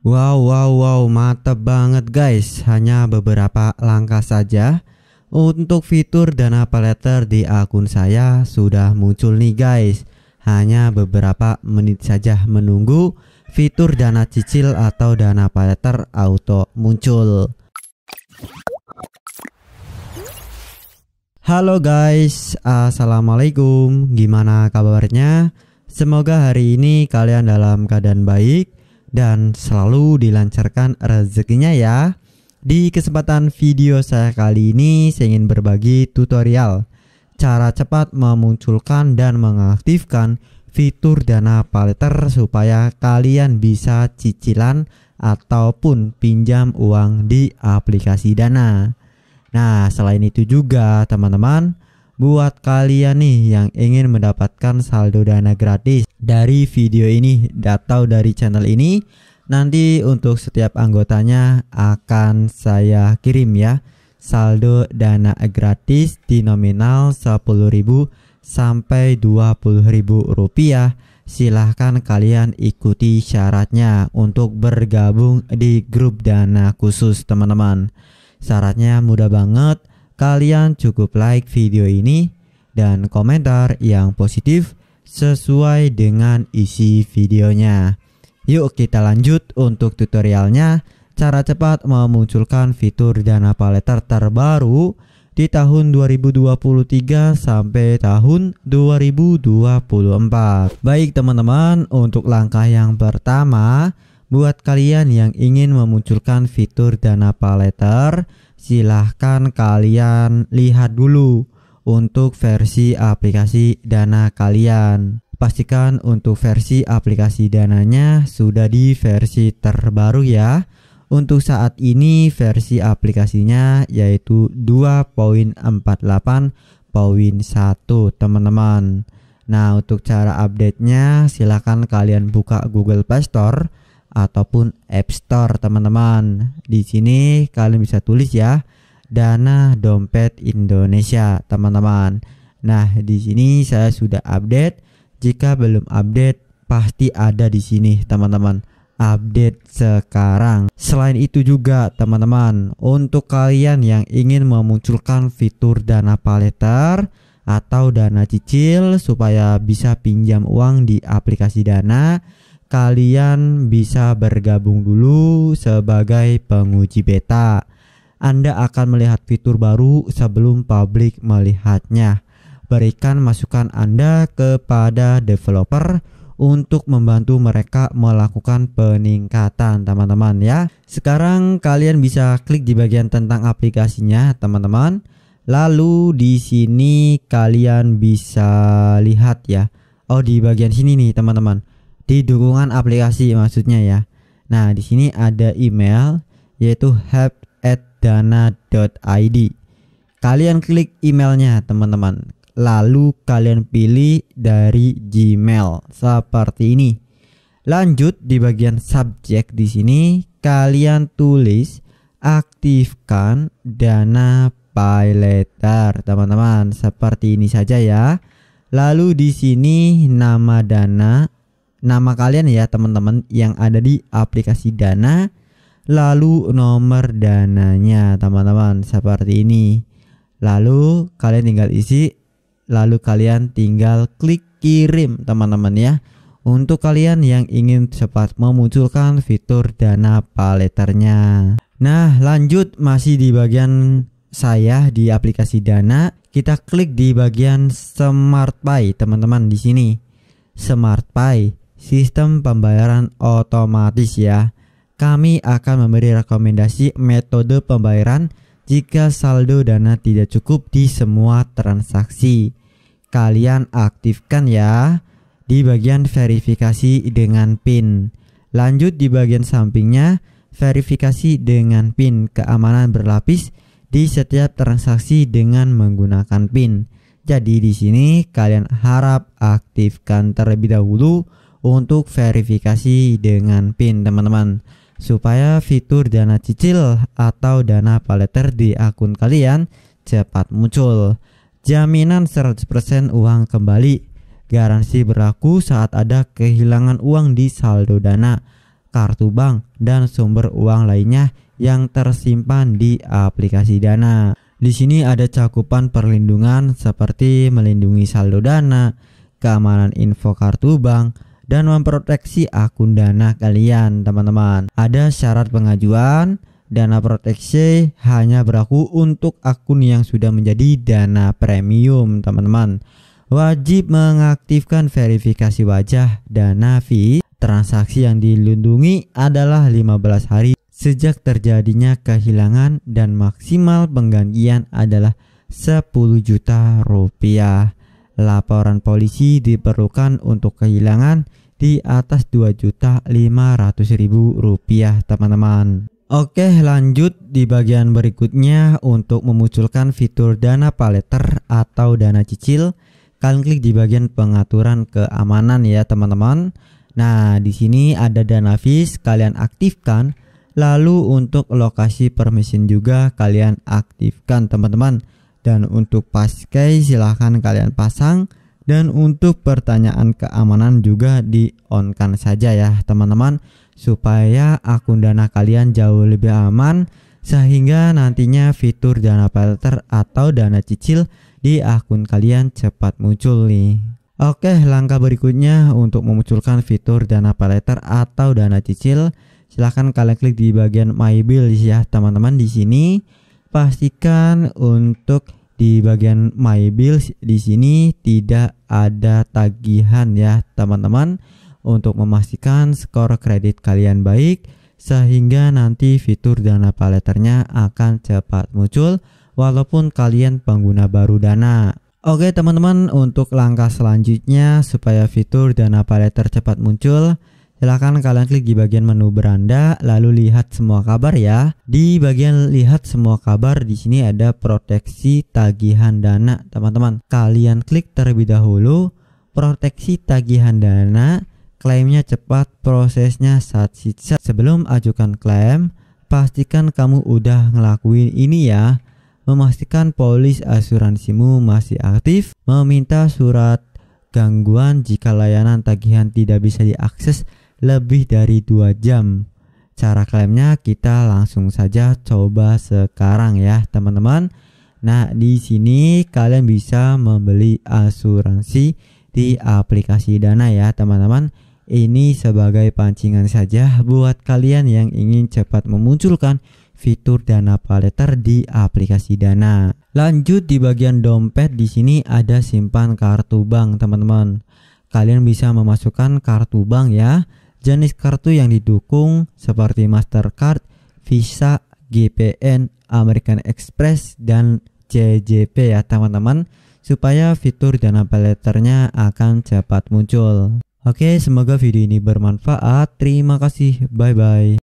Wow, wow, wow, mantap banget guys. Hanya beberapa langkah saja untuk fitur dana paleter di akun saya sudah muncul nih guys. Hanya beberapa menit saja menunggu fitur dana cicil atau dana paleter auto muncul. Halo guys, Assalamualaikum. Gimana kabarnya? Semoga hari ini kalian dalam keadaan baik dan selalu dilancarkan rezekinya ya. Di kesempatan video saya kali ini saya ingin berbagi tutorial cara cepat memunculkan dan mengaktifkan fitur dana paleter supaya kalian bisa cicilan ataupun pinjam uang di aplikasi dana. Nah selain itu juga teman-teman buat kalian nih yang ingin mendapatkan saldo dana gratis dari video ini atau dari channel ini nanti untuk setiap anggotanya akan saya kirim ya saldo dana gratis di nominal 10.000 sampai 20.000 rupiah silahkan kalian ikuti syaratnya untuk bergabung di grup dana khusus teman-teman syaratnya mudah banget kalian cukup like video ini dan komentar yang positif sesuai dengan isi videonya. Yuk kita lanjut untuk tutorialnya cara cepat memunculkan fitur dana paleter terbaru di tahun 2023 sampai tahun 2024. Baik teman-teman, untuk langkah yang pertama, buat kalian yang ingin memunculkan fitur dana paleter, silahkan kalian lihat dulu untuk versi aplikasi Dana kalian. Pastikan untuk versi aplikasi Dananya sudah di versi terbaru ya. Untuk saat ini versi aplikasinya yaitu 2.48.1 teman-teman. Nah untuk cara update-nya silahkan kalian buka Google Play Store ataupun App Store teman-teman. Di sini kalian bisa tulis ya Dana Dompet Indonesia, teman-teman. Nah, di sini saya sudah update. Jika belum update, pasti ada di sini, teman-teman. Update sekarang. Selain itu juga, teman-teman, untuk kalian yang ingin memunculkan fitur dana paleter atau dana cicil supaya bisa pinjam uang di aplikasi dana, kalian bisa bergabung dulu sebagai penguji beta. Anda akan melihat fitur baru sebelum publik melihatnya. Berikan masukan Anda kepada developer untuk membantu mereka melakukan peningkatan teman-teman ya sekarang kalian bisa klik di bagian tentang aplikasinya teman-teman lalu di sini kalian bisa lihat ya oh di bagian sini nih teman-teman di dukungan aplikasi maksudnya ya nah di sini ada email yaitu help dana.id. Kalian klik emailnya, teman-teman. Lalu kalian pilih dari Gmail seperti ini. Lanjut di bagian subjek di sini kalian tulis aktifkan dana PayLater teman-teman seperti ini saja ya lalu di sini nama dana nama kalian ya teman-teman yang ada di aplikasi dana lalu nomor dananya teman-teman seperti ini lalu kalian tinggal isi lalu kalian tinggal klik kirim teman-teman ya untuk kalian yang ingin cepat memunculkan fitur dana paleternya nah lanjut masih di bagian saya di aplikasi dana kita klik di bagian smart pay teman-teman di sini smart pay sistem pembayaran otomatis ya kami akan memberi rekomendasi metode pembayaran jika saldo dana tidak cukup di semua transaksi. Kalian aktifkan ya di bagian verifikasi dengan PIN. Lanjut di bagian sampingnya, verifikasi dengan PIN keamanan berlapis di setiap transaksi dengan menggunakan PIN. Jadi di sini kalian harap aktifkan terlebih dahulu untuk verifikasi dengan PIN, teman-teman supaya fitur dana cicil atau dana paleter di akun kalian cepat muncul. Jaminan 100% uang kembali. Garansi berlaku saat ada kehilangan uang di saldo dana, kartu bank, dan sumber uang lainnya yang tersimpan di aplikasi dana. Di sini ada cakupan perlindungan seperti melindungi saldo dana, keamanan info kartu bank, dan memproteksi akun dana kalian teman-teman ada syarat pengajuan dana proteksi hanya berlaku untuk akun yang sudah menjadi dana premium teman-teman wajib mengaktifkan verifikasi wajah dana fee transaksi yang dilindungi adalah 15 hari sejak terjadinya kehilangan dan maksimal penggantian adalah 10 juta rupiah Laporan polisi diperlukan untuk kehilangan di atas Rp2.500.000 teman-teman. Oke lanjut di bagian berikutnya untuk memunculkan fitur dana paleter atau dana cicil kalian klik di bagian pengaturan keamanan ya teman-teman Nah di sini ada dana fees kalian aktifkan lalu untuk lokasi permission juga kalian aktifkan teman-teman dan untuk paskai silahkan kalian pasang dan untuk pertanyaan keamanan juga di on kan saja ya teman-teman supaya akun dana kalian jauh lebih aman sehingga nantinya fitur dana filter atau dana cicil di akun kalian cepat muncul nih Oke langkah berikutnya untuk memunculkan fitur dana paylater atau dana cicil silahkan kalian klik di bagian my bill ya teman-teman di sini pastikan untuk di bagian my bills di sini tidak ada tagihan ya teman-teman untuk memastikan skor kredit kalian baik sehingga nanti fitur dana paleternya akan cepat muncul walaupun kalian pengguna baru dana Oke teman-teman untuk langkah selanjutnya supaya fitur dana paleter cepat muncul Silahkan kalian klik di bagian menu beranda, lalu lihat semua kabar ya. Di bagian lihat semua kabar, di sini ada proteksi tagihan dana, teman-teman. Kalian klik terlebih dahulu, proteksi tagihan dana, klaimnya cepat, prosesnya saat sisa. Sebelum ajukan klaim, pastikan kamu udah ngelakuin ini ya. Memastikan polis asuransimu masih aktif, meminta surat gangguan jika layanan tagihan tidak bisa diakses lebih dari 2 jam. Cara klaimnya kita langsung saja coba sekarang ya teman-teman. Nah, di sini kalian bisa membeli asuransi di aplikasi Dana ya, teman-teman. Ini sebagai pancingan saja buat kalian yang ingin cepat memunculkan fitur Dana Paleter di aplikasi Dana. Lanjut di bagian dompet di sini ada simpan kartu bank, teman-teman. Kalian bisa memasukkan kartu bank ya jenis kartu yang didukung seperti Mastercard, Visa, GPN, American Express, dan CJP ya teman-teman supaya fitur dana peleternya akan cepat muncul. Oke, semoga video ini bermanfaat. Terima kasih. Bye-bye.